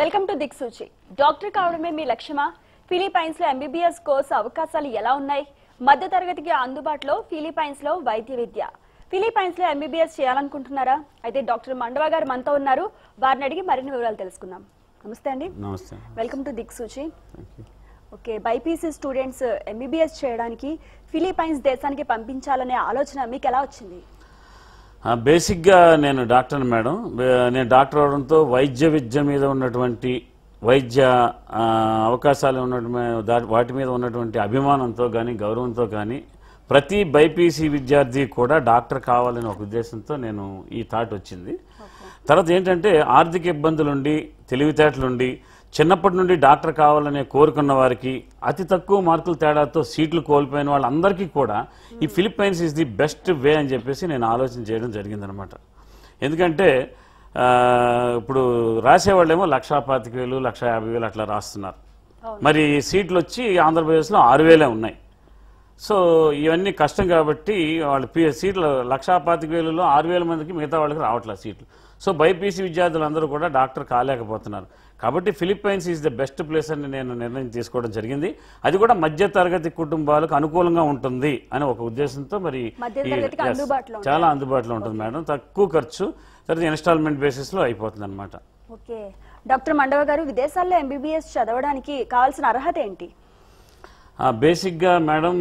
Welcome to Diksuchi doctor కావడమే మీ లక్ష్యమా ఫిలిపైన్స్ లో ఎంబీబీఎస్ కోర్సు అవకాశాలు ఎలా ఉన్నాయి మధ్య తరగతికి అందుబాటులో ఫిలిపైన్స్ లో వైద్య విద్య ఫిలిపైన్స్ లో ఎంబీబీఎస్ చేయాలనుకుంటున్నారా అయితే డాక్టర్ మండవ గారు మనతో ఉన్నారు వారిని అడిగి మరిన్ని వివరాలు తెలుసుకుందాం నమస్తే అండి welcome to Diksuchi okay BiPC students MBBS చేయడానికి ఫిలిపైన్స్ దేశానికి పంపించాలనే ఆలోచన మీకు ఎలా వచ్చింది బేసిక్గా నేను డాక్టర్ మేడం నేను డాక్టర్ అవడంతో వైద్య విద్య మీద ఉన్నటువంటి వైద్య అవకాశాలు ఉన్నటువంటి వాటి మీద ఉన్నటువంటి అభిమానంతో కానీ గౌరవంతో కానీ ప్రతి బైపీసీ విద్యార్థి కూడా డాక్టర్ కావాలని ఒక ఉద్దేశంతో నేను ఈ థాట్ వచ్చింది తర్వాత ఏంటంటే ఆర్థిక ఇబ్బందులుండి తెలివితేటలుండి చిన్నప్పటి నుండి డాక్టర్ కావాలనే కోరుకున్న వారికి అతి తక్కువ మార్కుల తేడాతో సీట్లు కోల్పోయిన వాళ్ళందరికీ కూడా ఈ Philippines is the best way అని చెప్పేసి నేను ఆలోచన చేయడం జరిగిందనమాట ఎందుకంటే ఇప్పుడు రాసేవాళ్ళేమో లక్షా పాతిక వేలు లక్ష యాభై వేలు అట్లా రాస్తున్నారు మరి సీట్లు వచ్చి ఆంధ్రప్రదేశ్లో ఆరు వేలే ఉన్నాయి సో ఇవన్నీ కష్టం కాబట్టి వాళ్ళు సీట్లు లక్షా పాతిక వేలలో ఆరు వేల మందికి మిగతా వాళ్ళకి రావట్లేదు సీట్లు సో బైపీసీ విద్యార్థులందరూ కూడా డాక్టర్ కాలేకపోతున్నారు కాబట్టి Philippines is the best place అని నేను నిర్ణయం తీసుకోవడం జరిగింది అది కూడా మధ్య తరగతి కుటుంబాలకు అనుకూలంగా ఉంటుంది అని ఒక ఉద్దేశంతో మరి చాలా అందుబాటులో ఉంటుంది మేడం తక్కువ ఖర్చు తర్వాత ఇన్స్టాల్మెంట్ లో అయిపోతుంది అనమాట డాక్టర్ మండవ గారు విదేశాల్లో ఎంబీబీఎస్ చదవడానికి కావాల్సిన అర్హత ఏంటి బేసిక్గా మేడం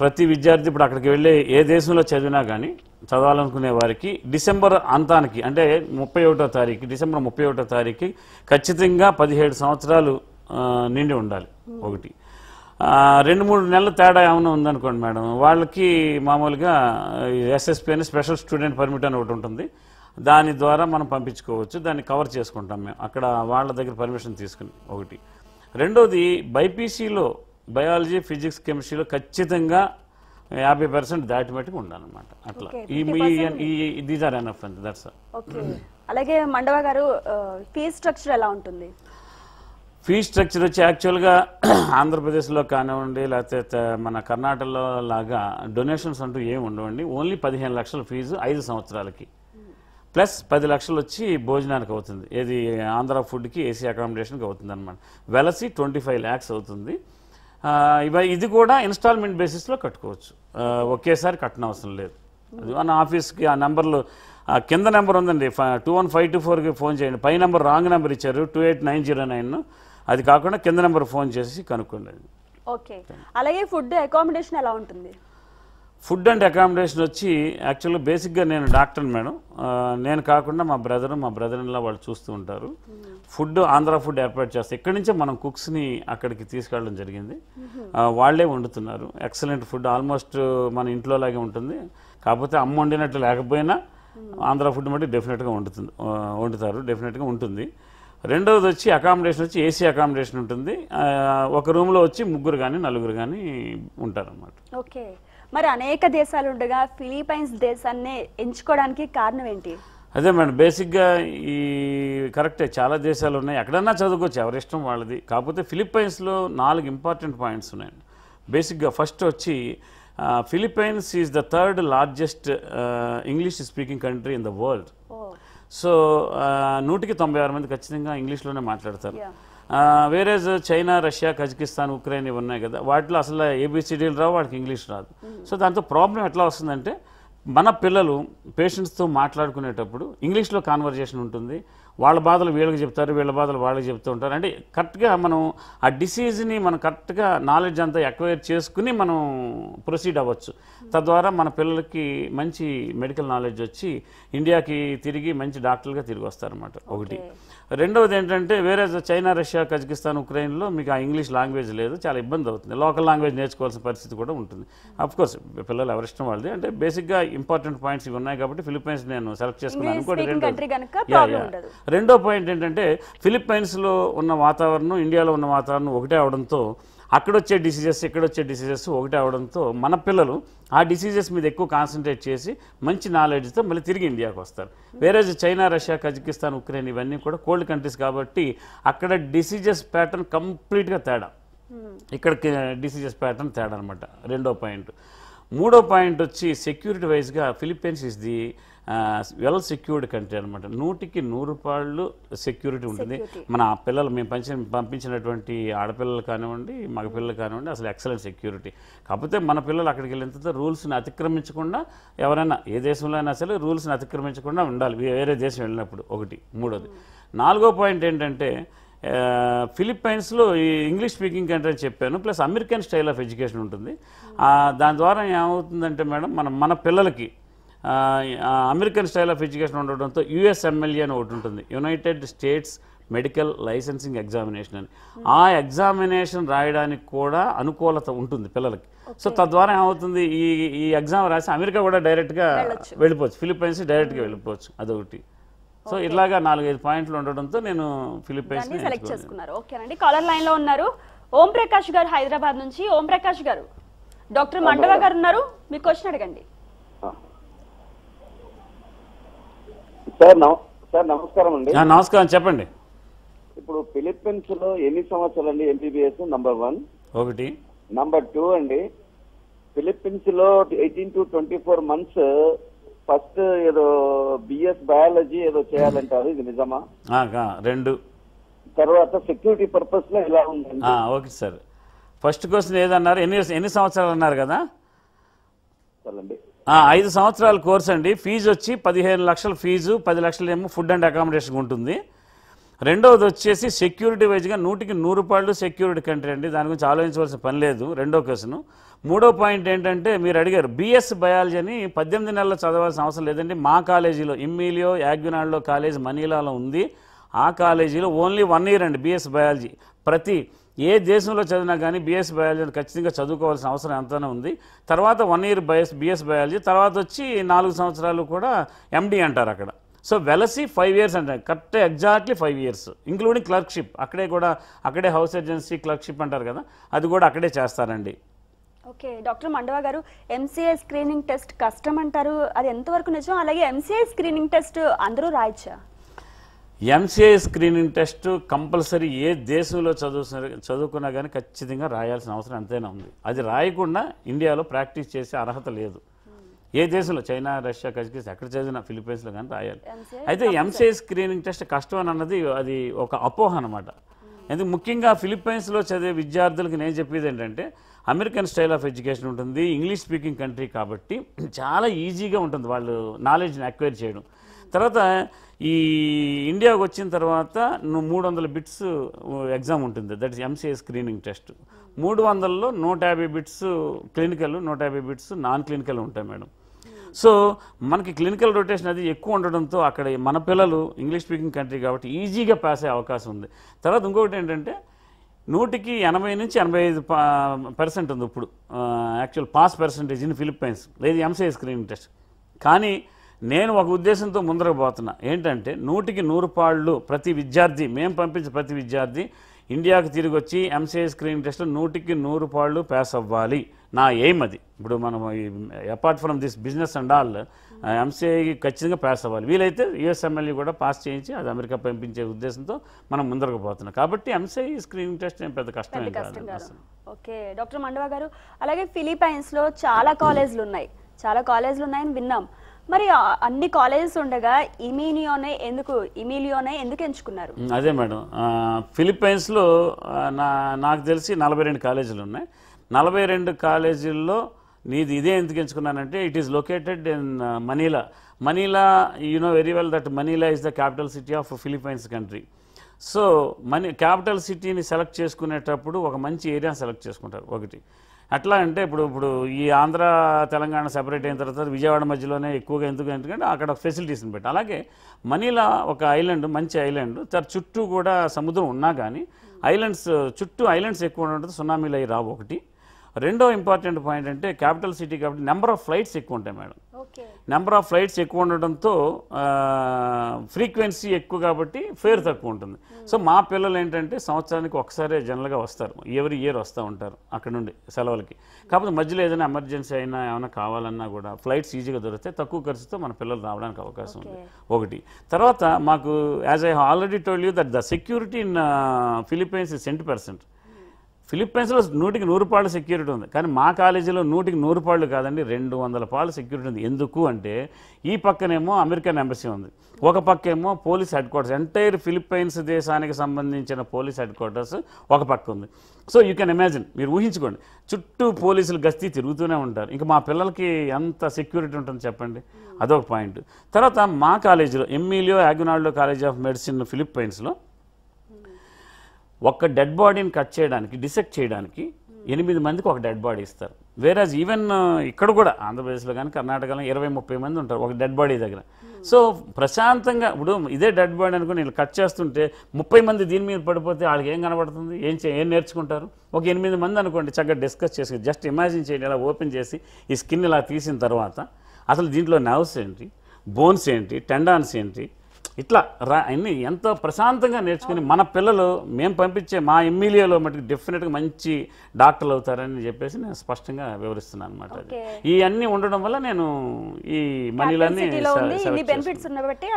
ప్రతి విద్యార్థి ఇప్పుడు అక్కడికి వెళ్ళే ఏ దేశంలో చదివినా కానీ చదవాలనుకునే వారికి డిసెంబర్ అంతానికి అంటే ముప్పై ఒకటో తారీఖు డిసెంబర్ ముప్పై ఒకటో తారీఖు ఖచ్చితంగా పదిహేడు సంవత్సరాలు నిండి ఉండాలి ఒకటి రెండు మూడు నెలల తేడా ఏమైనా ఉందనుకోండి మేడం వాళ్ళకి మామూలుగా ఎస్ఎస్పి అని స్పెషల్ స్టూడెంట్ పర్మిట్ అని ఒకటి ఉంటుంది దాని ద్వారా మనం పంపించుకోవచ్చు దాన్ని కవర్ చేసుకుంటాం మేము అక్కడ వాళ్ళ దగ్గర పర్మిషన్ తీసుకుని ఒకటి రెండోది బైపీసీలో బయాలజీ ఫిజిక్స్ కెమిస్ట్రీలో ఖచ్చితంగా యాభై పర్సెంట్ దాటి మట్టుకు ఉండాలన్నమాట అట్లా ఈ దీస్ ఆర్ ఎనఫ్ దట్స్ అలాగే మండవ గారు ఫీజ్ స్ట్రక్చర్ ఎలా ఉంటుంది ఫీ స్ట్రక్చర్ వచ్చి యాక్చువల్గా ఆంధ్రప్రదేశ్లో కానివ్వండి లేకపోతే మన కర్ణాటకలో లాగా డొనేషన్స్ అంటూ ఏమి ఉండవండి ఓన్లీ పదిహేను లక్షల ఫీజు ఐదు సంవత్సరాలకి ప్లస్ పది లక్షలు వచ్చి భోజనానికి అవుతుంది ఏది ఆంధ్ర ఫుడ్కి ఏసీ అకామిడేషన్కి అవుతుంది అనమాట వెలసి ట్వంటీ ఫైవ్ ల్యాక్స్ అవుతుంది ఇవ ఇది కూడా ఇన్స్టాల్మెంట్ బేసిస్లో కట్టుకోవచ్చు ఒకేసారి కట్టనవసరం లేదు అది మన ఆఫీస్కి ఆ నెంబర్లు కింద నెంబర్ ఉందండి టూ వన్ ఫైవ్ టూ ఫోర్కి ఫోన్ చేయండి పై నెంబర్ రాంగ్ నెంబర్ ఇచ్చారు two eight nine zero nine అది కాకుండా కింద నెంబర్ ఫోన్ చేసి కనుక్కోండి ఓకే అలాగే ఫుడ్ అకామిడేషన్ ఎలా ఉంటుంది ఫుడ్ అండ్ అకామిడేషన్ వచ్చి యాక్చువల్గా బేసిక్గా నేను డాక్టర్ మేడం నేను కాకుండా మా బ్రదర్ మా బ్రదర్ వాళ్ళు చూస్తూ ఉంటారు ఫుడ్ ఆంధ్ర ఫుడ్ ఏర్పాటు చేస్తే ఇక్కడి నుంచే మనం కుక్స్ని అక్కడికి తీసుకెళ్ళడం జరిగింది వాళ్ళే వండుతున్నారు ఎక్సలెంట్ ఫుడ్ ఆల్మోస్ట్ మన ఇంట్లో లాగే ఉంటుంది కాకపోతే అమ్మ వండినట్టు లేకపోయినా ఆంధ్ర ఫుడ్ మట్టి డెఫినెట్గా వండుతుంది వండుతారు డెఫినెట్గా ఉంటుంది రెండవది వచ్చి అకామిడేషన్ వచ్చి ఏసీ అకామిడేషన్ ఉంటుంది ఒక రూమ్లో వచ్చి ముగ్గురు కానీ నలుగురు కానీ ఉంటారు అన్నమాట ఓకే మరి అనేక దేశాలు ఉండగా ఫిలిపైన్స్ దేశాన్ని ఎంచుకోవడానికి కారణం ఏంటి అదే మేడం బేసిక్గా ఈ కరెక్టే చాలా దేశాలు ఉన్నాయి ఎక్కడన్నా చదువుకోవచ్చు ఎవరి ఇష్టం వాళ్ళది కాకపోతే ఫిలిప్పైన్స్లో నాలుగు ఇంపార్టెంట్ పాయింట్స్ ఉన్నాయండి బేసిక్గా ఫస్ట్ వచ్చి Philippines is the third largest English speaking country in the world so నూటికి తొంభై ఆరు మంది ఖచ్చితంగా ఇంగ్లీష్లోనే మాట్లాడతారు వేరేజ్ చైనా రష్యా కజకిస్తాన్ ఉక్రెయిన్ ఇవి ఉన్నాయి కదా వాటిలో అసలు ఏబిసిడీలు రావు వాడికి ఇంగ్లీష్ రాదు సో దాంతో ప్రాబ్లం ఎట్లా వస్తుందంటే మన పిల్లలు పేషెంట్స్తో మాట్లాడుకునేటప్పుడు ఇంగ్లీష్లో కాన్వర్జేషన్ ఉంటుంది వాళ్ళ బాధలు వీళ్ళకి చెప్తారు వీళ్ళ బాధలు వాళ్ళకి చెప్తూ ఉంటారు అంటే కరెక్ట్గా మనం ఆ డిసీజ్ని మనం కరెక్ట్గా నాలెడ్జ్ అంతా ఎక్వైర్ చేసుకుని మనం ప్రొసీడ్ అవ్వచ్చు తద్వారా మన పిల్లలకి మంచి మెడికల్ నాలెడ్జ్ వచ్చి ఇండియాకి తిరిగి మంచి డాక్టర్లుగా తిరిగి వస్తారన్నమాట ఒకటి రెండవది ఏంటంటే వేరే చైనా రష్యా కజకిస్తాన్ ఉక్రెయిన్లో మీకు ఆ ఇంగ్లీష్ లాంగ్వేజ్ లేదు చాలా ఇబ్బంది అవుతుంది లోకల్ లాంగ్వేజ్ నేర్చుకోవాల్సిన పరిస్థితి కూడా ఉంటుంది కోర్స్ పిల్లలు ఎవరి ఇష్టం వాళ్ళది అంటే బేసిక్గా ఇంపార్టెంట్ పాయింట్స్ ఇవి ఉన్నాయి కాబట్టి ఫిలిప్పైన్స్ నేను సెలెక్ట్ చేసుకున్నాను రెండో రెండో పాయింట్ ఏంటంటే ఫిలిప్పైన్స్లో ఉన్న వాతావరణం ఇండియాలో ఉన్న వాతావరణం ఒకటే అవడంతో అక్కడొచ్చే డిసీజెస్ ఇక్కడొచ్చే డిసీజెస్ ఒకటే అవడంతో మన పిల్లలు ఆ డిసీజెస్ మీద ఎక్కువ కాన్సన్ట్రేట్ చేసి మంచి నాలెడ్జ్తో మళ్ళీ తిరిగి ఇండియాకి వస్తారు వేరే చైనా రష్యా కజకిస్తాన్ ఉక్రెయిన్ ఇవన్నీ కూడా కోల్డ్ కంట్రీస్ కాబట్టి అక్కడ డిసీజెస్ ప్యాటర్న్ కంప్లీట్గా తేడా ఇక్కడ డిసీజెస్ ప్యాటర్న్ తేడా అనమాట రెండో పాయింట్ మూడో పాయింట్ వచ్చి సెక్యూరిటీ వైజ్గా Philippines is the well secured country అనమాట నూటికి నూరు రూపాయలు సెక్యూరిటీ ఉంటుంది మన పిల్లలు మేము పంచి పంపించినటువంటి ఆడపిల్లలు కానివ్వండి మగపిల్లలు కానివ్వండి అసలు ఎక్సలెంట్ సెక్యూరిటీ కాకపోతే మన పిల్లలు అక్కడికి వెళ్ళిన తర్వాత రూల్స్ని అతిక్రమించకుండా ఎవరైనా ఏ దేశంలో అయినా సరే రూల్స్ని అతిక్రమించకుండా ఉండాలి వేరే దేశం వెళ్ళినప్పుడు ఒకటి మూడోది hmm. నాలుగో పాయింట్ ఏంటంటే ఫిలిప్పైన్స్లో ఈ ఇంగ్లీష్ స్పీకింగ్ కంట్రీ అని చెప్పాను plus American style of education ఉంటుంది hmm. దాని ద్వారా ఏమవుతుందంటే మేడం మనం మన పిల్లలకి అమెరికన్ స్టైల్ ఆఫ్ ఎడ్యుకేషన్ ఉండడంతో యుఎస్ ఎమ్మెల్యే అని ఒకటి ఉంటుంది United States medical licensing examination అని ఆ ఎగ్జామినేషన్ రాయడానికి కూడా అనుకూలత ఉంటుంది పిల్లలకి సో తద్వారా ఏమవుతుంది ఈ ఈ ఎగ్జామ్ రాసి అమెరికా కూడా డైరెక్ట్గా వెళ్ళిపోవచ్చు ఫిలిప్పైన్స్ డైరెక్ట్గా వెళ్ళిపోవచ్చు అదొకటి సో ఇలాగా నాలుగైదు పాయింట్లు ఉండడంతో నేను ఫిలిప్పైన్స్ సెలెక్ట్ చేసుకున్నారు ఓకేనండి లైన్లో ఉన్నారు ఓం ప్రకాష్ గారు హైదరాబాద్ నుంచి ఓం ప్రకాష్ గారు డాక్టర్ మండవ గారు ఉన్నారు మీ క్వశ్చన్ అడగండి సార్ సార్ నమస్కారం అండి నమస్కారం చెప్పండి ఇప్పుడు ఫిలిప్పీన్స్ లో ఎన్ని సంవత్సరాలు అండి ఎంబీబీఎస్ నంబర్ వన్ ఒకటి నంబర్ టూ అండి ఫిలిప్పీన్స్ లో eighteen to twenty four months first ఏదో బిఎస్ బయాలజీ ఏదో చేయాలంటారు ఇది నిజమా రెండు తర్వాత సెక్యూరిటీ పర్పస్ లో ఎలా ఉంది ఓకే సార్ ఫస్ట్ క్వశ్చన్ ఏదన్నారు ఎన్ని ఎన్ని సంవత్సరాలు అన్నారు కదా అండి ఐదు సంవత్సరాల కోర్స్ అండి ఫీజు వచ్చి పదిహేను లక్షల ఫీజు పది లక్షలు ఏమో ఫుడ్ అండ్ అకామిడేషన్ ఉంటుంది రెండవది వచ్చేసి సెక్యూరిటీ వైజ్గా నూటికి నూరు రూపాయలు సెక్యూరిటీ కంట్రీ అండి దాని గురించి ఆలోచించవలసిన పని లేదు రెండో క్వశ్చన్ మూడో పాయింట్ ఏంటంటే మీరు అడిగారు బీఎస్ బయాలజీ అని పద్దెనిమిది నెలలు చదవాల్సిన అవసరం లేదండి మా కాలేజీలో ఇమ్మీలియో యాగ్యునాడ్లో కాలేజ్ మనీలాలో ఉంది ఆ కాలేజీలో ఓన్లీ వన్ ఇయర్ అండి బీఎస్ బయాలజీ ప్రతి ఏ దేశంలో చదివినా కానీ బీఎస్ బయాలజీ ఖచ్చితంగా చదువుకోవాల్సిన అవసరం ఎంతనే ఉంది తర్వాత వన్ ఇయర్ బయస్ బీఎస్ బయాలజీ తర్వాత వచ్చి నాలుగు సంవత్సరాలు కూడా ఎండి అంటారు అక్కడ సో వెలసి ఫైవ్ ఇయర్స్ అంటారు correct exactly five years including clerkship అక్కడే కూడా అక్కడే హౌస్ ఏజెన్సీ క్లర్క్షిప్ అంటారు కదా అది కూడా అక్కడే చేస్తారండి ఓకే డాక్టర్ మండవా గారు ఎంసీఏ స్క్రీనింగ్ టెస్ట్ కష్టం అంటారు అది ఎంతవరకు నిజం అలాగే ఎంసీఏ స్క్రీనింగ్ టెస్ట్ అందరూ రాయచ్చా ఎంసీఐ స్క్రీనింగ్ టెస్ట్ కంపల్సరీ ఏ దేశంలో చదువు చదువుకున్నా కానీ ఖచ్చితంగా రాయాల్సిన అవసరం ఎంతైనా ఉంది అది రాయకుండా ఇండియాలో ప్రాక్టీస్ చేసే అర్హత లేదు ఏ దేశంలో చైనా రష్యా కలిసి ఎక్కడ చదివినా ఫిలిప్పీన్స్లో కానీ రాయాలి అయితే ఎంసీఐ స్క్రీనింగ్ టెస్ట్ కష్టం అని అన్నది అది ఒక అపోహ అనమాట ఎందుకు ముఖ్యంగా ఫిలిప్పైన్స్లో చదివే విద్యార్థులకు నేను చెప్పేది ఏంటంటే అమెరికన్ స్టైల్ ఆఫ్ ఎడ్యుకేషన్ ఉంటుంది ఇంగ్లీష్ స్పీకింగ్ కంట్రీ కాబట్టి చాలా ఈజీగా ఉంటుంది వాళ్ళు నాలెడ్జ్ని అక్వైర్ చేయడం తర్వాత ఈ ఇండియాకి వచ్చిన తర్వాత నువ్వు మూడు వందల బిట్స్ ఎగ్జామ్ ఉంటుంది that is MCA screening test మూడు వందల్లో నూట యాభై బిట్స్ క్లినికల్ నూట యాభై బిట్స్ నాన్ క్లినికల్ ఉంటాయి మేడం సో మనకి క్లినికల్ రొటేషన్ అది ఎక్కువ ఉండడంతో అక్కడ మన పిల్లలు ఇంగ్లీష్ స్పీకింగ్ కంట్రీ కాబట్టి ఈజీగా పాస్ అయ్యే అవకాశం ఉంది తర్వాత ఇంకొకటి ఏంటంటే నూటికి ఎనభై నుంచి ఎనభై ఐదు పర్సెంట్ ఉంది ఇప్పుడు actual pass percentage in Philippines లేదు ఎంసీఏ స్క్రీనింగ్ టెస్ట్ కానీ నేను ఒక ఉద్దేశంతో ముందరకు పోతున్నా ఏంటంటే నూటికి నూరు పాళ్ళు ప్రతి విద్యార్థి మేము పంపించే ప్రతి విద్యార్థి ఇండియాకు తిరిగి వచ్చి ఎంసీఐ స్క్రీన్ టెస్ట్లో నూటికి నూరు పాళ్ళు పాస్ అవ్వాలి నా ఎయిమ్ అది ఇప్పుడు మనం apart from this business and all MCI ఖచ్చితంగా పాస్ అవ్వాలి వీలైతే యుఎస్ ఎమ్మెల్యే కూడా పాస్ చేయించి అది అమెరికా పంపించే ఉద్దేశంతో మనం ముందరకు పోతున్నాం కాబట్టి ఎంసీఏ స్క్రీన్ టెస్ట్ ఏం పెద్ద కష్టం కాదు ఓకే డాక్టర్ మండవా గారు అలాగే ఫిలిపైన్స్లో చాలా కాలేజీలు ఉన్నాయి చాలా కాలేజీలు ఉన్నాయని విన్నాం మరి అన్ని కాలేజెస్ ఉండగా ఇమీనియోనే ఎందుకు ఇమీలియోనే ఎందుకు ఎంచుకున్నారు అదే మేడం ఫిలిప్పైన్స్లో నా నాకు తెలిసి నలభై రెండు కాలేజీలు ఉన్నాయి నలభై రెండు కాలేజీల్లో నీది ఇదే ఎందుకు ఎంచుకున్నానంటే it is located in Manila Manila you know very well that Manila is the capital city of Philippines country so మనీ క్యాపిటల్ సిటీని సెలెక్ట్ చేసుకునేటప్పుడు ఒక మంచి ఏరియా సెలెక్ట్ చేసుకుంటారు ఒకటి అట్లా అంటే ఇప్పుడు ఇప్పుడు ఈ ఆంధ్ర తెలంగాణ సెపరేట్ అయిన తర్వాత విజయవాడ మధ్యలోనే ఎక్కువగా ఎందుకు ఎందుకంటే అక్కడ ఫెసిలిటీస్ని పెట్టి అలాగే మనీలా ఒక ఐలాండ్ మంచి ఐలాండ్ దాని చుట్టూ కూడా సముద్రం ఉన్నా కానీ ఐలాండ్స్ చుట్టూ ఐలాండ్స్ ఎక్కువ ఉండడం సునామీలు అవి రావు ఒకటి రెండో ఇంపార్టెంట్ పాయింట్ అంటే క్యాపిటల్ సిటీ కాబట్టి నెంబర్ ఆఫ్ ఫ్లైట్స్ ఎక్కువ ఉంటాయి మేడం నెంబర్ ఆఫ్ ఫ్లైట్స్ ఎక్కువ ఉండడంతో ఫ్రీక్వెన్సీ ఎక్కువ కాబట్టి ఫేర్ తక్కువ ఉంటుంది hmm. సో మా పిల్లలు ఏంటంటే సంవత్సరానికి ఒకసారే జనరల్గా వస్తారు ఎవరి ఇయర్ వస్తూ ఉంటారు అక్కడ నుండి సెలవులకి కాకపోతే మధ్యలో ఏదైనా ఎమర్జెన్సీ అయినా ఏమైనా కావాలన్నా కూడా ఫ్లైట్స్ ఈజీగా దొరికితే తక్కువ ఖర్చుతో మన పిల్లలు రావడానికి అవకాశం ఉంది ఒకటి తర్వాత మాకు as I already told you that the security in Philippines is cent percent ఫిలిప్పైన్స్లో నూటికి నూరు పాళ్ళు సెక్యూరిటీ ఉంది కానీ మా కాలేజీలో నూటికి నూరు పాళ్ళు కాదండి రెండు వందల పాలు సెక్యూరిటీ ఉంది ఎందుకు అంటే ఈ పక్కనేమో అమెరికన్ ఎంబసీ ఉంది ఒక పక్క ఏమో police headquarters entire Philippines దేశానికి సంబంధించిన పోలీస్ హెడ్ క్వార్టర్స్ ఒక పక్క ఉంది సో యూ కెన్ ఇమాజిన్ మీరు ఊహించుకోండి చుట్టూ పోలీసులు గస్తీ తిరుగుతూనే ఉంటారు ఇంకా మా పిల్లలకి ఎంత సెక్యూరిటీ ఉంటుంది చెప్పండి అదొక పాయింట్ తర్వాత మా కాలేజీలో Emilio Aguinaldo college of medicine ఫిలిప్పైన్స్లో ఒక్క డెడ్ బాడీని కట్ చేయడానికి డిసెక్ట్ చేయడానికి ఎనిమిది మందికి ఒక డెడ్ బాడీ ఇస్తారు వేరాజ్ ఈవెన్ uh, ఇక్కడ కూడా ఆంధ్రప్రదేశ్లో కానీ కర్ణాటకలో ఇరవై ముప్పై మంది ఉంటారు ఒక డెడ్ బాడీ దగ్గర సో ప్రశాంతంగా ఇప్పుడు ఇదే డెడ్ బాడీ అనుకుని వీళ్ళు కట్ చేస్తుంటే ముప్పై మంది దీని మీద పడిపోతే వాళ్ళకి ఏం కనబడుతుంది ఏం చే ఏం నేర్చుకుంటారు ఒక ఎనిమిది మంది అనుకోండి చక్కగా డిస్కస్ చేసి జస్ట్ ఇమాజిన్ చేయండి ఇలా ఓపెన్ చేసి ఈ స్కిన్ ఇలా తీసిన తర్వాత అసలు దీంట్లో నర్వ్స్ ఏంటి బోన్స్ ఏంటి టెండాన్స్ ఏంటి ఇట్లా రా అన్ని ఎంతో ప్రశాంతంగా నేర్చుకుని మన పిల్లలు మేము పంపించే మా ఎమ్మెల్యేలో మటుకు డెఫినెట్గా మంచి డాక్టర్లు అవుతారని చెప్పేసి నేను స్పష్టంగా వివరిస్తున్నాను అనమాట ఈ అన్నీ ఉండడం వల్ల నేను ఈ మనీలన్నీ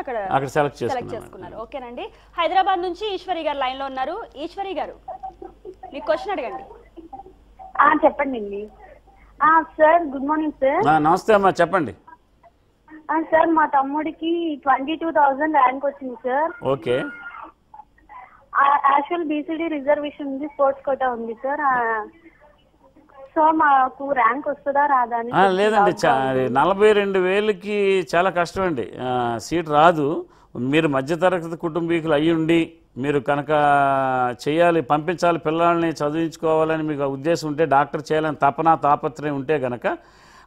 అక్కడ సెలెక్ట్ చేసుకున్నారు ఓకేనండి హైదరాబాద్ నుంచి ఈశ్వరి గారు లైన్లో ఉన్నారు ఈశ్వరి గారు మీకు క్వశ్చన్ అడగండి చెప్పండి సార్ గుడ్ మార్నింగ్ సార్ నమస్తే అమ్మా చెప్పండి సార్ మా తమ్ముడికి ట్వంటీ టూ థౌసండ్ ర్యాంక్ వచ్చింది sir okay actual BCD reservation ఉంది స్పోర్ట్స్ కోటా ఉంది సార్ సో మాకు ర్యాంక్ వస్తుందా రాదా అని లేదండి నలభై రెండు వేలకి చాలా కష్టం అండి సీట్ రాదు మీరు మధ్యతరగతి కుటుంబీకులు ఉండి మీరు కనుక చేయాలి పంపించాలి పిల్లల్ని చదివించుకోవాలని మీకు ఉద్దేశం ఉంటే డాక్టర్ చేయాలని తపన తాపత్రయం ఉంటే కనుక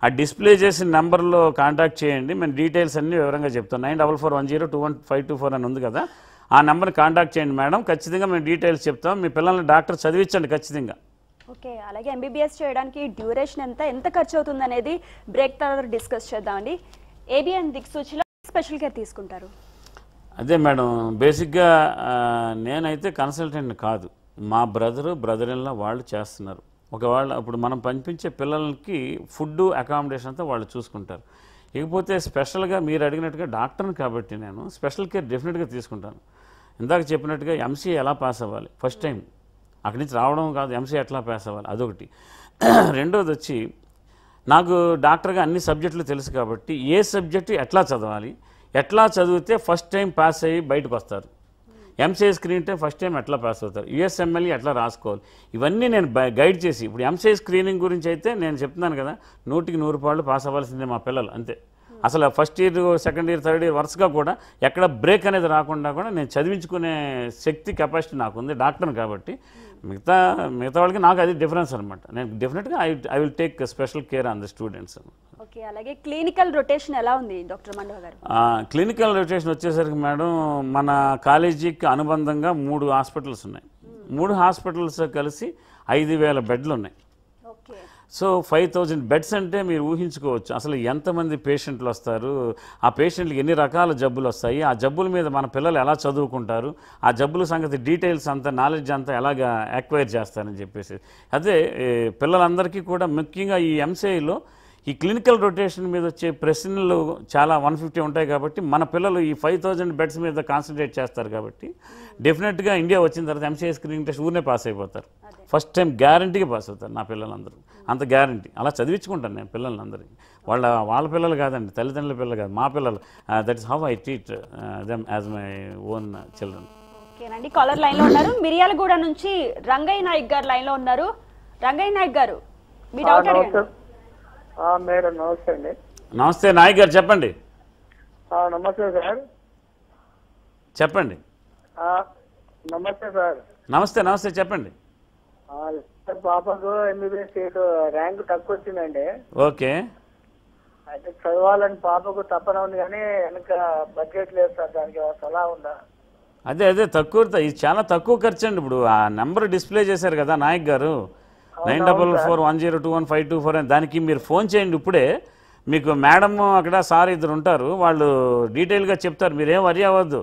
ఆ డిస్ప్లే చేసిన నెంబర్లో కాంటాక్ట్ చేయండి మేము డీటెయిల్స్ అన్నీ వివరంగా చెప్తాను nine double four one zero two one five two four అని ఉంది కదా ఆ నెంబర్ని కాంటాక్ట్ చేయండి మేడం ఖచ్చితంగా మేము డీటెయిల్స్ చెప్తాం మీ పిల్లల్ని డాక్టర్ చదివించండి ఖచ్చితంగా ఓకే అలాగే ఎంబీబీఎస్ చేయడానికి డ్యూరేషన్ ఎంత ఎంత ఖర్చు అవుతుంది అనేది బ్రేక్ తర్వాత డిస్కస్ చేద్దామండి ఏబిఎన్ దిక్సూచిలో స్పెషల్ కేర్ తీసుకుంటారు అదే మేడం బేసిక్గా నేనైతే కన్సల్టెంట్ కాదు మా బ్రదరు బ్రదర్ ఇన్లా వాళ్ళు చేస్తున్నారు ఒకవేళ ఇప్పుడు మనం పంపించే పిల్లలకి ఫుడ్ అకామిడేషన్ అంతా వాళ్ళు చూసుకుంటారు ఇకపోతే స్పెషల్గా మీరు అడిగినట్టుగా డాక్టర్ని కాబట్టి నేను స్పెషల్ కేర్ డెఫినెట్గా తీసుకుంటాను ఇందాక చెప్పినట్టుగా ఎంసీఏ ఎలా పాస్ అవ్వాలి ఫస్ట్ టైం అక్కడి నుంచి రావడం కాదు ఎంసీఏ ఎట్లా పాస్ అవ్వాలి అదొకటి రెండోది వచ్చి నాకు డాక్టర్గా అన్ని సబ్జెక్టులు తెలుసు కాబట్టి ఏ సబ్జెక్టు ఎట్లా చదవాలి ఎట్లా చదివితే ఫస్ట్ టైం పాస్ అయ్యి బయటకు వస్తారు ఎంసీఏ స్క్రీన్ అంటే ఫస్ట్ టైం ఎట్లా పాస్ అవుతారు యుఎస్ఎంఎల్ఈ e ఎట్లా రాసుకోవాలి ఇవన్నీ నేను గైడ్ చేసి ఇప్పుడు ఎంసీఏ స్క్రీనింగ్ గురించి అయితే నేను చెప్తున్నాను కదా నూటికి నూరు పాళ్ళు పాస్ అవ్వాల్సిందే మా పిల్లలు అంతే అసలు first year second year third year వరుసగా కూడా ఎక్కడ బ్రేక్ అనేది రాకుండా కూడా నేను చదివించుకునే శక్తి కెపాసిటీ నాకు ఉంది డాక్టర్ని కాబట్టి మిగతా మిగతా వాళ్ళకి నాకు అది డిఫరెన్స్ అనమాట నేను డెఫినెట్గా I I will take special care on the students okay అలాగే క్లినికల్ రొటేషన్ ఎలా ఉంది డాక్టర్ మండవ గారు క్లినికల్ రొటేషన్ వచ్చేసరికి మేడం మన కాలేజీకి అనుబంధంగా మూడు హాస్పిటల్స్ ఉన్నాయి మూడు హాస్పిటల్స్ కలిసి ఐదు వేల బెడ్లు ఉన్నాయి సో ఫైవ్ థౌజండ్ బెడ్స్ అంటే మీరు ఊహించుకోవచ్చు అసలు ఎంతమంది పేషెంట్లు వస్తారు ఆ పేషెంట్లు ఎన్ని రకాల జబ్బులు వస్తాయి ఆ జబ్బుల మీద మన పిల్లలు ఎలా చదువుకుంటారు ఆ జబ్బుల సంగతి డీటెయిల్స్ అంతా నాలెడ్జ్ అంతా ఎలాగా అక్వైర్ చేస్తారని చెప్పేసి అదే పిల్లలందరికీ కూడా ముఖ్యంగా ఈ ఎంసీఐలో ఈ క్లినికల్ రొటేషన్ మీద వచ్చే ప్రశ్నలు చాలా వన్ ఫిఫ్టీ ఉంటాయి కాబట్టి మన పిల్లలు ఈ ఫైవ్ థౌజండ్ బెడ్స్ మీద కాన్సన్ట్రేట్ చేస్తారు కాబట్టి డెఫినెట్గా ఇండియా వచ్చిన తర్వాత ఎంసీఏ స్క్రీనింగ్ టెస్ట్ ఊరినే పాస్ అయిపోతారు ఫస్ట్ టైం గ్యారంటీగా పాస్ అవుతారు నా పిల్లలందరూ అంత గ్యారంటీ అలా చదివించుకుంటాను నేను పిల్లలందరికీ వాళ్ళ వాళ్ళ పిల్లలు కాదండి తల్లిదండ్రుల పిల్లలు కాదు మా పిల్లలు that is how I treat them as my own children ఓకేనండి కాలర్ లైన్లో ఉన్నారు మిరియాలగూడ నుంచి రంగయ్య నాయక్ గారు లైన్లో ఉన్నారు రంగయ్య నాయక్ గారు మీ డౌట్ అడగండి మేడం నమస్తే అండి నమస్తే నాయక్ గారు చెప్పండి నమస్తే సార్ చెప్పండి నమస్తే సార్ నమస్తే నమస్తే చెప్పండి పాపకు ఎంబీబీఎస్ సీట్ ర్యాంక్ తక్కువ వచ్చిందండి ఓకే అయితే చదవాలని పాపకు తప్పన ఉంది కానీ వెనక బడ్జెట్ లేదు సార్ దానికి సలహా ఉందా అదే అదే తక్కువ ఇది చాలా తక్కువ ఖర్చు అండి ఇప్పుడు ఆ నెంబర్ డిస్ప్లే చేశారు కదా నాయక్ గారు nine double four one zero two one five two four దానికి మీరు ఫోన్ చేయండి ఇప్పుడే మీకు మేడం అక్కడ సార్ ఇద్దరు ఉంటారు వాళ్ళు డీటెయిల్గా చెప్తారు మీరేం వరి అవ్వద్దు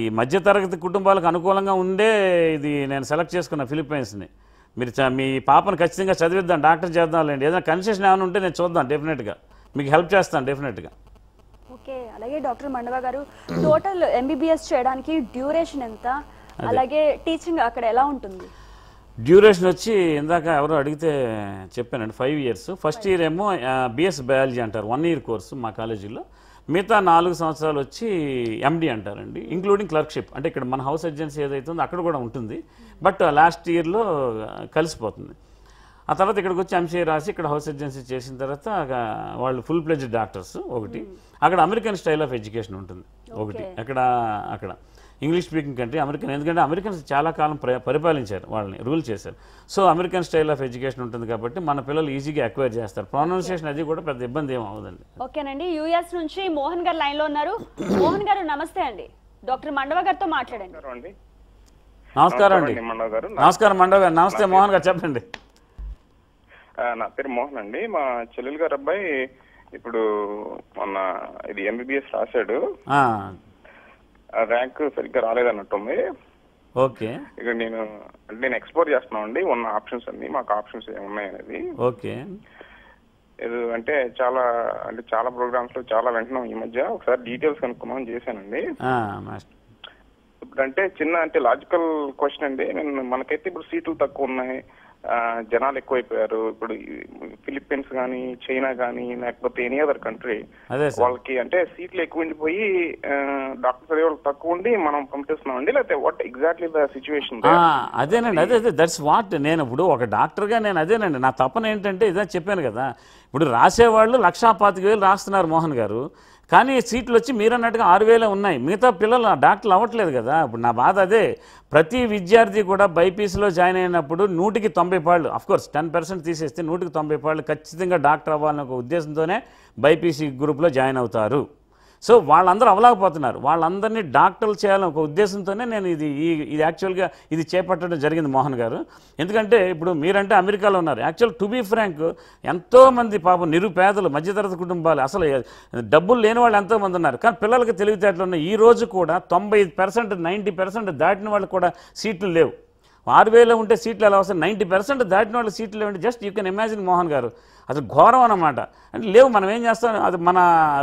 ఈ మధ్యతరగతి కుటుంబాలకు అనుకూలంగా ఉండే ఇది నేను సెలెక్ట్ చేసుకున్న ఫిలిప్పైన్స్ని మీరు మీ పాపను ఖచ్చితంగా చదివిద్దాం డాక్టర్ చేద్దాంలేండి ఏదైనా కన్సెషన్ ఏమైనా ఉంటే నేను చూద్దాం డెఫినెట్గా మీకు హెల్ప్ చేస్తాను డెఫినెట్గా ఓకే అలాగే డాక్టర్ మండవ గారు టోటల్ ఎంబీబీఎస్ చేయడానికి డ్యూరేషన్ ఎంత అలాగే టీచింగ్ అక్కడ ఎలా ఉంటుంది డ్యూరేషన్ వచ్చి ఇందాక ఎవరో అడిగితే చెప్పానండి ఫైవ్ ఇయర్స్ ఫస్ట్ ఇయర్ ఏమో బిఎస్ బయాలజీ అంటారు వన్ ఇయర్ కోర్సు మా కాలేజీలో మిగతా నాలుగు సంవత్సరాలు వచ్చి ఎండి అంటారండి ఇంక్లూడింగ్ క్లర్క్షిప్ అంటే ఇక్కడ మన హౌస్ ఏజెన్సీ ఏదైతుందో అక్కడ కూడా ఉంటుంది బట్ లాస్ట్ ఇయర్లో కలిసిపోతుంది ఆ తర్వాత ఇక్కడికి వచ్చి ఎంసీఏ రాసి ఇక్కడ హౌస్ ఏజెన్సీ చేసిన తర్వాత వాళ్ళు ఫుల్ ప్లెజ్డ్ డాక్టర్స్ ఒకటి hmm. అక్కడ అమెరికన్ స్టైల్ ఆఫ్ ఎడ్యుకేషన్ ఉంటుంది ఒకటి అక్కడ అక్కడ ఇంగ్లీష్ స్పీకింగ్ కంట్రీ అమెరికన్ ఎందుకంటే అమెరికన్స్ చాలా కాలం పరిపాలించారు వాళ్ళని రూల్ చేశారు so American style of education ఉంటుంది కాబట్టి మన పిల్లలు ఈజీగా అక్వైర్ చేస్తారు ప్రొనౌన్సియేషన్ అది కూడా పెద్ద ఇబ్బంది ఏం అవదండి ఓకేనండి యూఎస్ నుంచి మోహన్ గారు లైన్లో ఉన్నారు మోహన్ గారు నమస్తే అండి డాక్టర్ మండవ గారితో మాట్లాడండి నమస్కారం అండి నమస్కారం మండవ గారు నమస్తే మోహన్ గారు చెప్పండి నా పేరు మోహన్ అండి మా చెల్లెలు గారు అబ్బాయి ఇప్పుడు మొన్న ఇది ఎంబీబీఎస్ రాశాడు ర్యాంక్ సరిగ్గా ఉంది ఓకే ఇక నేను నేను ఎక్స్ప్లోర్ చేస్తున్నాం అండి ఉన్న ఆప్షన్స్ అన్ని మాకు ఆప్షన్స్ అనేది ఓకే ఇది అంటే చాలా అంటే చాలా ప్రోగ్రామ్స్ లో చాలా వింటున్నాం ఈ మధ్య ఒకసారి డీటెయిల్స్ కనుక్కున్నాం చేశానండి ఇప్పుడు అంటే చిన్న అంటే లాజికల్ క్వశ్చన్ అండి నేను మనకైతే ఇప్పుడు సీట్లు తక్కువ ఉన్నాయి జనాలు ఎక్కువైపోయారు ఇప్పుడు ఫిలిప్పీన్స్ కానీ చైనా కానీ లేకపోతే ఎనీ అదర్ కంట్రీ వాళ్ళకి అంటే సీట్లు ఎక్కువ ఉండిపోయి డాక్టర్స్ అదే వాళ్ళు తక్కువ ఉండి మనం పంపిస్తున్నాం అండి లేకపోతే వాట్ ఎగ్జాక్ట్లీ ద సిచ్యువేషన్ అదేనండి అదే అదే దట్స్ వాట్ నేను ఇప్పుడు ఒక డాక్టర్గా నేను అదేనండి నా తపన ఏంటంటే ఇదే చెప్పాను కదా ఇప్పుడు రాసేవాళ్ళు లక్షా పాతిక వేలు రాస్తున్నారు మోహన్ గారు కానీ సీట్లు వచ్చి మీరు అన్నట్టుగా ఆరు వేలే ఉన్నాయి మిగతా పిల్లలు డాక్టర్లు అవ్వట్లేదు కదా ఇప్పుడు నా బాధ అదే ప్రతి విద్యార్థి కూడా బైపీసీలో జాయిన్ అయినప్పుడు నూటికి తొంభై పాళ్ళు అఫ్కోర్స్ టెన్ పర్సెంట్ తీసేస్తే నూటికి తొంభై పాళ్ళు ఖచ్చితంగా డాక్టర్ అవ్వాలనే ఒక ఉద్దేశంతోనే బైపీసీ గ్రూప్లో జాయిన్ అవుతారు సో వాళ్ళందరూ అవలేకపోతున్నారు వాళ్ళందరినీ డాక్టర్లు చేయాలని ఒక ఉద్దేశంతోనే నేను ఇది ఈ ఇది యాక్చువల్గా ఇది చేపట్టడం జరిగింది మోహన్ గారు ఎందుకంటే ఇప్పుడు మీరంటే అమెరికాలో ఉన్నారు యాక్చువల్ టు బీ ఫ్రాంక్ ఎంతోమంది పాపం నిరుపేదలు మధ్యతరగతి కుటుంబాలు అసలు డబ్బులు లేని వాళ్ళు ఎంతోమంది ఉన్నారు కానీ పిల్లలకి తెలివితేటలు ఉన్న ఈ రోజు కూడా తొంభై పర్సెంట్ నైంటీ పర్సెంట్ దాటిన వాళ్ళు కూడా సీట్లు లేవు ఆరు వేలో ఉంటే సీట్లు ఎలా వస్తాయి నైంటీ పర్సెంట్ దాటిన వాళ్ళు సీట్లు లేవంటే just you can imagine Mohan గారు అసలు ఘోరం అనమాట అంటే లేవు మనం ఏం చేస్తాం అది మన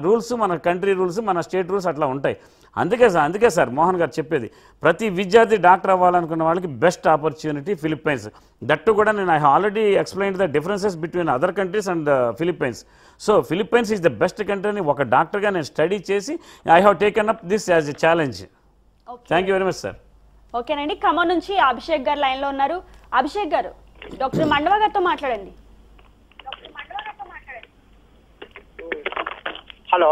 రూల్స్ మన కంట్రీ రూల్స్ మన స్టేట్ రూల్స్ అట్లా ఉంటాయి అందుకే సార్ అందుకే సార్ మోహన్ గారు చెప్పేది ప్రతి విద్యార్థి డాక్టర్ అవ్వాలనుకున్న వాళ్ళకి బెస్ట్ ఆపర్చునిటీ ఫిలిప్పైన్స్ దట్టు కూడా నేను I already explain the differences between other countries and Philippines so Philippines is the best country అని ఒక డాక్టర్గా నేను స్టడీ చేసి I have taken up this as a challenge thank you very much sir ఓకేనండి ఖమ్మం నుంచి అభిషేక్ గారు లైన్లో ఉన్నారు అభిషేక్ గారు డాక్టర్ మండవ గారితో మాట్లాడండి హలో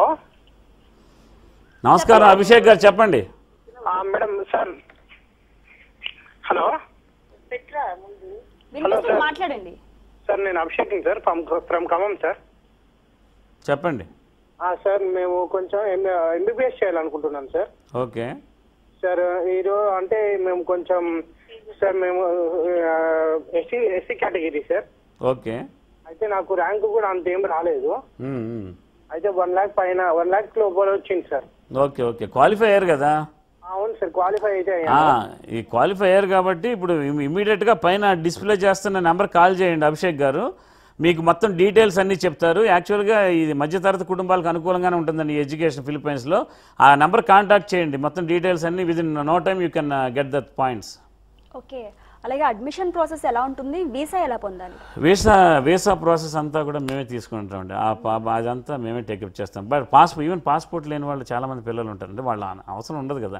నమస్కారం అభిషేక్ గారు చెప్పండి మేడం సార్ హలో సార్ మాట్లాడండి సార్ నేను Abhishek sir from Khammam sir చెప్పండి సార్ మేము కొంచెం ఎంబీబీఎస్ చేయాలనుకుంటున్నాం సార్ ఓకే సార్ ఈరోజు అంటే మేము కొంచెం సార్ మేము SC SC category sir okay అయితే నాకు ర్యాంక్ కూడా అంత ఏం రాలేదు అయితే వన్ లాక్ పైన వన్ లాక్ లోపల వచ్చింది సార్ ఓకే ఓకే క్వాలిఫై అయ్యారు కదా అవును సార్ క్వాలిఫై అయితే ఈ క్వాలిఫై అయ్యారు కాబట్టి ఇప్పుడు గా పైన డిస్ప్లే చేస్తున్న నెంబర్ కాల్ చేయండి అభిషేక్ గారు మీకు మొత్తం డీటెయిల్స్ అన్నీ చెప్తారు యాక్చువల్గా ఇది మధ్యతరగతి కుటుంబాలకు అనుకూలంగానే ఉంటుందండి ఎడ్యుకేషన్ ఫిలిపైన్స్లో ఆ నెంబర్ కాంటాక్ట్ చేయండి మొత్తం డీటెయిల్స్ అన్నీ within no time you can get that points okay అలాగే అడ్మిషన్ ప్రాసెస్ ఎలా ఉంటుంది వీసా ఎలా పొందాలి వీసా వీసా ప్రాసెస్ అంతా కూడా మేమే తీసుకుంటామండి ఆ అదంతా మేమే టేకప్ చేస్తాం బట్ పాస్పోర్ట్ ఈవెన్ పాస్పోర్ట్ లేని వాళ్ళు చాలామంది పిల్లలు ఉంటారు అంటే వాళ్ళ అవసరం ఉండదు కదా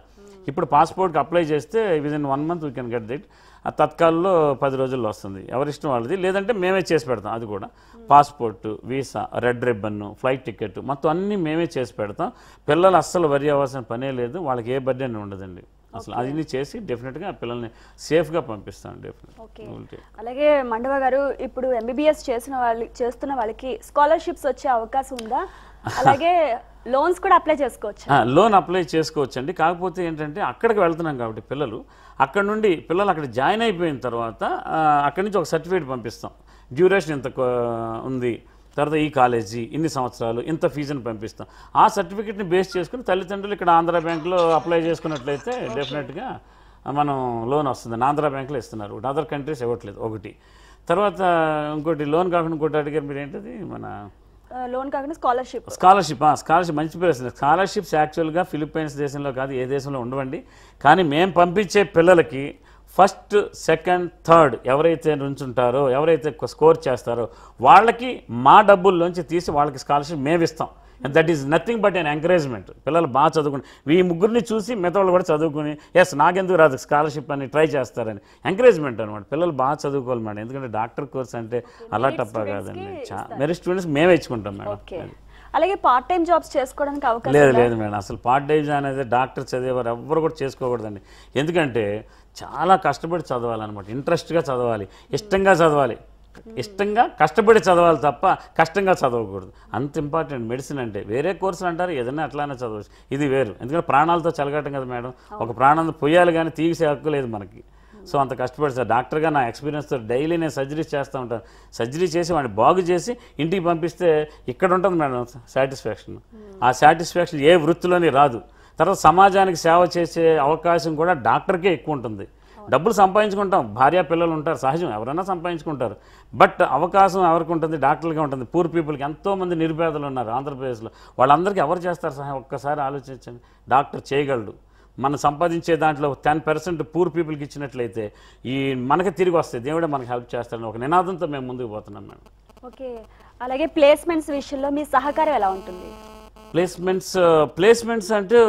ఇప్పుడు పాస్పోర్ట్కి అప్లై చేస్తే within one month we can get it ఆ తత్కాల్లో పది రోజుల్లో వస్తుంది ఎవరిష్టం వాళ్ళది లేదంటే మేమే చేసి పెడతాం అది కూడా passport visa red ribbon flight ticket మొత్తం అన్నీ మేమే చేసి పెడతాం పిల్లలు అస్సలు వరి అవ్వాల్సిన పనే లేదు వాళ్ళకి ఏ బర్డెన్ ఉండదండి అసలు అది చేసి డెఫినెట్గా పిల్లల్ని సేఫ్గా పంపిస్తాను డెఫినెట్ అలాగే మండవ గారు ఇప్పుడు ఎంబీబీఎస్ చేసిన వాళ్ళు చేస్తున్న వాళ్ళకి స్కాలర్షిప్స్ వచ్చే అవకాశం ఉందా అలాగే లోన్స్ కూడా అప్లై చేసుకోవచ్చు లోన్ అప్లై చేసుకోవచ్చు అండి కాకపోతే ఏంటంటే అక్కడికి వెళ్తున్నాం కాబట్టి పిల్లలు అక్కడ నుండి పిల్లలు అక్కడ జాయిన్ అయిపోయిన తర్వాత అక్కడి నుంచి ఒక సర్టిఫికేట్ పంపిస్తాం డ్యూరేషన్ ఎంత ఉంది తర్వాత ఈ కాలేజీ ఇన్ని సంవత్సరాలు ఇంత ఫీజుని పంపిస్తాం ఆ సర్టిఫికేట్ని బేస్ చేసుకుని తల్లిదండ్రులు ఇక్కడ ఆంధ్ర బ్యాంకులో అప్లై చేసుకున్నట్లయితే డెఫినెట్గా మనం లోన్ వస్తుంది ఆంధ్ర బ్యాంకులో ఇస్తున్నారు అదర్ కంట్రీస్ ఇవ్వట్లేదు ఒకటి తర్వాత ఇంకోటి లోన్ కాకుండా ఇంకోటి అడిగారు మీరు ఏంటిది మన లోన్ కాకుండా స్కాలర్షిప్ స్కాలర్షిప్ స్కాలర్షిప్ మంచి పేరు వస్తుంది స్కాలర్షిప్స్ యాక్చువల్గా ఫిలిప్పైన్స్ దేశంలో కాదు ఏ దేశంలో ఉండవండి కానీ మేము పంపించే పిల్లలకి ఫస్ట్ సెకండ్ థర్డ్ ఎవరైతే నుంచుంటారో ఎవరైతే స్కోర్ చేస్తారో వాళ్ళకి మా డబ్బుల్లోంచి తీసి వాళ్ళకి స్కాలర్షిప్ మేము ఇస్తాం that is nothing but an encouragement పిల్లలు బాగా చదువుకుని ఈ ముగ్గురిని చూసి మిగతా కూడా చదువుకుని ఎస్ నాకెందుకు రాదు స్కాలర్షిప్ అని ట్రై చేస్తారని ఎంకరేజ్మెంట్ అనమాట పిల్లలు బాగా చదువుకోవాలి మేడం ఎందుకంటే డాక్టర్ కోర్స్ అంటే అలా తప్ప కాదండి మెరిట్ స్టూడెంట్స్ మేమే ఇచ్చుకుంటాం మేడం అలాగే పార్ట్ టైం జాబ్స్ చేసుకోవడానికి అవకాశం లేదు లేదు మేడం అసలు పార్ట్ టైం అనేది డాక్టర్ చదివేవారు ఎవరు కూడా చేసుకోకూడదండి ఎందుకంటే చాలా కష్టపడి చదవాలన్నమాట ఇంట్రెస్ట్గా చదవాలి ఇష్టంగా చదవాలి ఇష్టంగా కష్టపడి చదవాలి తప్ప కష్టంగా చదవకూడదు అంత ఇంపార్టెంట్ మెడిసిన్ అంటే వేరే కోర్సులు అంటారు ఏదైనా అట్లానే చదవచ్చు ఇది వేరు ఎందుకంటే ప్రాణాలతో చలగటం కదా మేడం ఒక ప్రాణాన్ని పొయ్యాలి కానీ తీసే హక్కు లేదు మనకి సో అంత కష్టపడి సార్ డాక్టర్గా నా ఎక్స్పీరియన్స్తో డైలీ నేను సర్జరీ చేస్తూ ఉంటాను సర్జరీ చేసి వాడిని బాగు చేసి ఇంటికి పంపిస్తే ఇక్కడ ఉంటుంది మేడం సాటిస్ఫాక్షన్ hmm. ఆ సాటిస్ఫాక్షన్ ఏ వృత్తిలోని రాదు తర్వాత సమాజానికి సేవ చేసే అవకాశం కూడా డాక్టర్కే ఎక్కువ ఉంటుంది డబ్బులు సంపాదించుకుంటాం భార్య పిల్లలు ఉంటారు సహజం ఎవరైనా సంపాదించుకుంటారు బట్ అవకాశం ఎవరికి ఉంటుంది డాక్టర్లకే ఉంటుంది పూర్ పీపుల్కి ఎంతోమంది నిరుపేదలు ఉన్నారు ఆంధ్రప్రదేశ్లో వాళ్ళందరికీ ఎవరు చేస్తారు సహా ఒక్కసారి ఆలోచించండి డాక్టర్ చేయగలడు మనం సంపాదించే దాంట్లో టెన్ పర్సెంట్ పూర్ పీపుల్కి ఇచ్చినట్లయితే ఈ మనకి తిరిగి వస్తాయి దేవుడే మనకి హెల్ప్ చేస్తాడని ఒక నినాదంతో మేము ముందుకు పోతున్నాం మేడం ఓకే అలాగే ప్లేస్మెంట్స్ విషయంలో మీ సహకారం ఎలా ఉంటుంది ప్లేస్మెంట్స్ ప్లేస్మెంట్స్ అంటే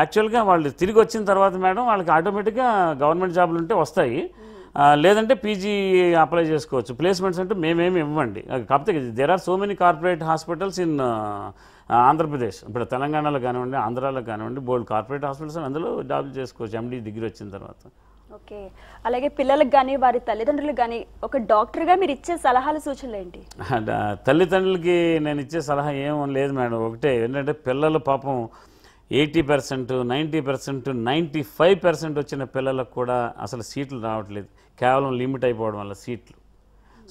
యాక్చువల్గా వాళ్ళు తిరిగి వచ్చిన తర్వాత మేడం వాళ్ళకి ఆటోమేటిక్గా గవర్నమెంట్ జాబులు ఉంటే వస్తాయి లేదంటే పీజీ అప్లై చేసుకోవచ్చు ప్లేస్మెంట్స్ అంటే మేమేమి ఇవ్వండి కాకపోతే there are so many corporate hospitals in Andhra Pradesh ఇప్పుడు తెలంగాణలో కానివ్వండి ఆంధ్రాలో కానివ్వండి బోల్డ్ కార్పొరేట్ హాస్పిటల్స్ అందులో జాబ్ చేసుకోవచ్చు ఎండీ డిగ్రీ వచ్చిన తర్వాత ఓకే అలాగే పిల్లలకు కానీ వారి తల్లిదండ్రులకు కానీ ఒక డాక్టర్గా మీరు ఇచ్చే సలహాలు సూచనలు ఏంటి తల్లిదండ్రులకి నేను ఇచ్చే సలహా ఏమో లేదు మేడం ఒకటే ఏంటంటే పిల్లలు పాపం eighty percent ninety percent ninety five percent వచ్చిన పిల్లలకు కూడా అసలు సీట్లు రావట్లేదు కేవలం లిమిట్ అయిపోవడం వల్ల సీట్లు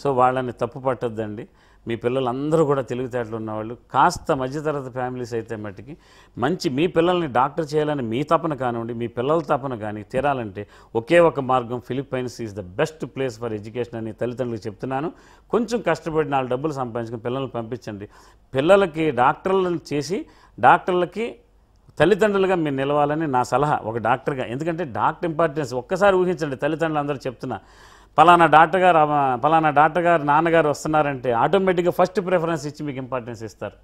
సో వాళ్ళని తప్పు పట్టద్దండి మీ పిల్లలందరూ కూడా తెలివితేటలు ఉన్నవాళ్ళు కాస్త మధ్యతరగతి ఫ్యామిలీస్ అయితే మట్టికి మంచి మీ పిల్లల్ని డాక్టర్ చేయాలని మీ తపన కానివ్వండి మీ పిల్లల తపన కానీ తీరాలంటే ఒకే ఒక మార్గం Philippines is the best place for education అని తల్లిదండ్రులకు చెప్తున్నాను కొంచెం కష్టపడి నాలుగు డబ్బులు సంపాదించుకుని పిల్లల్ని పంపించండి పిల్లలకి డాక్టర్లను చేసి డాక్టర్లకి తల్లిదండ్రులుగా మీరు నిలవాలని నా సలహా ఒక డాక్టర్గా ఎందుకంటే డాక్టర్ ఇంపార్టెన్స్ ఒక్కసారి ఊహించండి తల్లిదండ్రులు అందరూ చెప్తున్నా పలానా డాక్టర్ గారు పలానా డాక్టర్ గారు నాన్నగారు వస్తున్నారంటే ఆటోమేటిక్గా ఫస్ట్ ప్రిఫరెన్స్ ఇచ్చి మీకు ఇంపార్టెన్స్ ఇస్తారు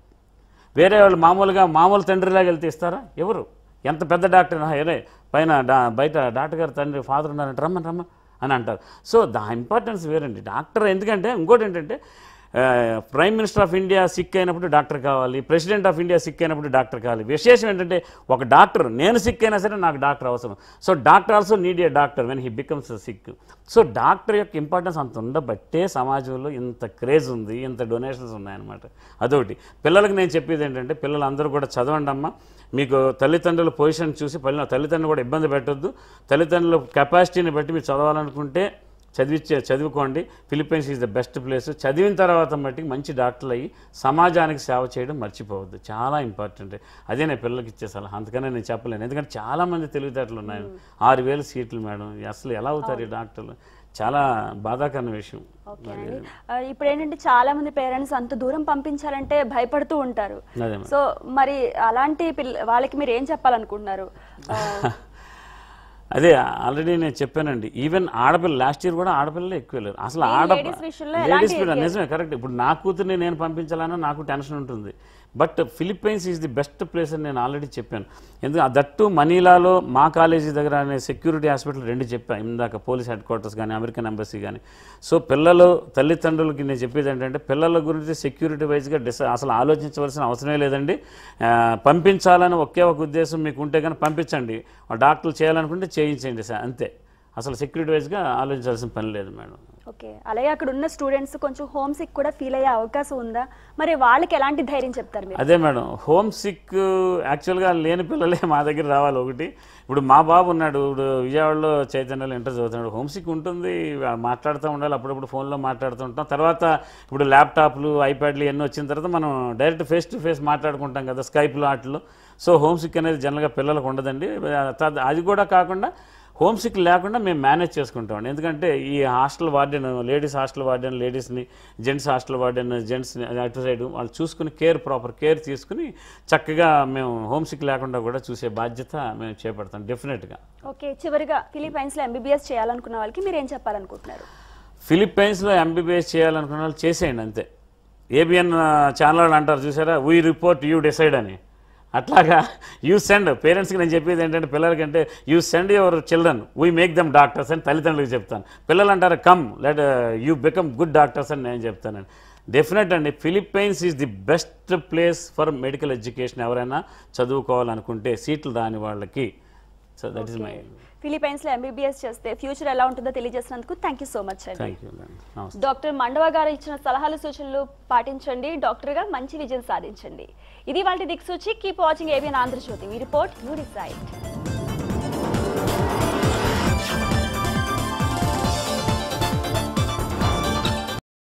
వేరే వాళ్ళు మామూలుగా మామూలు తండ్రిలాగా వెళ్తే ఇస్తారా ఎవరు ఎంత పెద్ద డాక్టర్ ఏరే పైన డా బయట డాక్టర్ గారు తండ్రి ఫాదర్ ఉన్నారంటే రమ్మని రమ్మ అని అంటారు సో దా ఇంపార్టెన్స్ వేరండి డాక్టర్ ఎందుకంటే ఇంకోటి ఏంటంటే prime minister of India sick అయినప్పుడు డాక్టర్ కావాలి ప్రెసిడెంట్ ఆఫ్ ఇండియా సిక్ అయినప్పుడు డాక్టర్ కావాలి విశేషం ఏంటంటే ఒక డాక్టర్ నేను సిక్ అయినా సరే నాకు డాక్టర్ అవసరం so doctor also need a doctor when he becomes sick so doctor యొక్క ఇంపార్టెన్స్ అంత ఉండబట్టే సమాజంలో ఇంత క్రేజ్ ఉంది ఇంత డొనేషన్స్ ఉన్నాయన్నమాట అదొకటి పిల్లలకు నేను చెప్పేది ఏంటంటే పిల్లలు అందరూ కూడా చదవండి అమ్మ మీకు తల్లిదండ్రుల పొజిషన్ చూసి పల్లె తల్లిదండ్రులు కూడా ఇబ్బంది పెట్టొద్దు తల్లిదండ్రుల కెపాసిటీని బట్టి మీరు చదవాలనుకుంటే చదివించే చదువుకోండి Philippines is the best place చదివిన తర్వాత మట్టికి మంచి డాక్టర్లు అయ్యి సమాజానికి సేవ చేయడం మర్చిపోవద్దు చాలా ఇంపార్టెంట్ అదే నేను పిల్లలకి ఇచ్చే సలహా అందుకనే నేను చెప్పలేను ఎందుకంటే చాలామంది తెలివితేటలు ఉన్నాయి hmm. ఆరు వేలు సీట్లు మేడం అసలు ఎలా అవుతారు ఈ డాక్టర్లు చాలా బాధాకరమైన విషయం ఇప్పుడు ఏంటంటే చాలా మంది పేరెంట్స్ అంత దూరం పంపించాలంటే భయపడుతూ ఉంటారు సో మరి అలాంటి వాళ్ళకి మీరు ఏం చెప్పాలనుకుంటున్నారు అదే ఆల్రెడీ నేను చెప్పానండి ఈవెన్ ఆడపిల్ల లాస్ట్ ఇయర్ కూడా ఆడపిల్లలే ఎక్కువ లేరు అసలు ఆడ నిజమే కరెక్ట్ ఇప్పుడు నా కూతుర్ని నేను పంపించాలన్నా నాకు టెన్షన్ ఉంటుంది but Philippines is the best place అని నేను ఆల్రెడీ చెప్పాను ఎందుకంటే దట్టు మనీలాలో మా కాలేజీ దగ్గర అనే సెక్యూరిటీ హాస్పిటల్ రెండు చెప్పాను ఇందాక పోలీస్ హెడ్ క్వార్టర్స్ కానీ అమెరికన్ ఎంబసీ కానీ సో పిల్లలు తల్లిదండ్రులకి నేను చెప్పేది ఏంటంటే పిల్లల గురించి సెక్యూరిటీ వైజ్గా డిస అసలు ఆలోచించవలసిన అవసరమే లేదండి పంపించాలని ఒకే ఒక ఉద్దేశం మీకు ఉంటే కానీ పంపించండి డాక్టర్లు చేయాలనుకుంటే చేయించండి సార్ అంతే అసలు సెక్యూరిటీ వైజ్గా ఆలోచించాల్సిన పని లేదు మేడం ఓకే అలాగే అక్కడ ఉన్న స్టూడెంట్స్ కొంచెం హోమ్ సిక్ కూడా ఫీల్ అయ్యే అవకాశం ఉందా మరి వాళ్ళకి ఎలాంటి ధైర్యం చెప్తారు మీరు అదే మేడం హోమ్ సిక్ యాక్చువల్గా లేని పిల్లలే మా దగ్గర రావాలి ఒకటి ఇప్పుడు మా బాబు ఉన్నాడు ఇప్పుడు విజయవాడలో చైతన్యలో ఇంటర్ చదువుతున్నాడు హోమ్ సిక్ ఉంటుంది మాట్లాడుతూ ఉండాలి అప్పుడప్పుడు ఫోన్లో మాట్లాడుతూ ఉంటాం తర్వాత ఇప్పుడు ల్యాప్టాప్లు ఐప్యాడ్లు ఇవన్నీ వచ్చిన తర్వాత మనం డైరెక్ట్ ఫేస్ టు ఫేస్ మాట్లాడుకుంటాం కదా స్కైప్లో ఆటలు సో హోమ్ సిక్ అనేది జనరల్గా పిల్లలకు ఉండదండి అది కూడా కాకుండా హోమ్ సిక్ లేకుండా మేము మేనేజ్ చేసుకుంటాం ఎందుకంటే ఈ hostel warden ladies hostel warden లేడీస్ని జెంట్స్ హాస్టల్ వార్డెన్ జెంట్స్ని అటు సైడ్ వాళ్ళు చూసుకుని కేర్ ప్రాపర్ కేర్ తీసుకుని చక్కగా మేము హోమ్ సిక్ లేకుండా కూడా చూసే బాధ్యత మేము చేపడతాం డెఫినెట్గా ఓకే చివరిగా ఫిలిపైన్స్లో ఎంబీబీఎస్ చేయాలనుకున్న వాళ్ళకి మీరు ఏం చెప్పాలనుకుంటున్నారు ఫిలిప్పైన్స్లో ఎంబీబీఎస్ చేయాలనుకున్న వాళ్ళు చేసేయండి అంతే ఏబిఎన్ ఛానల్ అంటారు చూసారా వీ రిపోర్ట్ యూ డిసైడ్ అని అట్లాగా యూ సెండ్ పేరెంట్స్కి నేను చెప్పేది ఏంటంటే పిల్లలకంటే you send your children we make them doctors అని తల్లిదండ్రులకు చెప్తాను పిల్లలు అంటారు come let you become good doctors అని నేను చెప్తానండి డెఫినెట్ అండి Philippines is the best place for medical education ఎవరైనా చదువుకోవాలనుకుంటే సీట్లు దాని వాళ్ళకి so that is my Philippines లో ఎంబీబీఎస్ చేస్తే ఫ్యూచర్ ఎలా ఉంటుందో తెలియజేసినందుకు థ్యాంక్ యూ సో మచ్ అండి డాక్టర్ మండవ గారు ఇచ్చిన సలహాలు సూచనలు పాటించండి డాక్టర్ గా మంచి విజయం సాధించండి ఇది వాళ్ళ దిక్సూచి keep watching ABN Andhra Jyothi me report you decide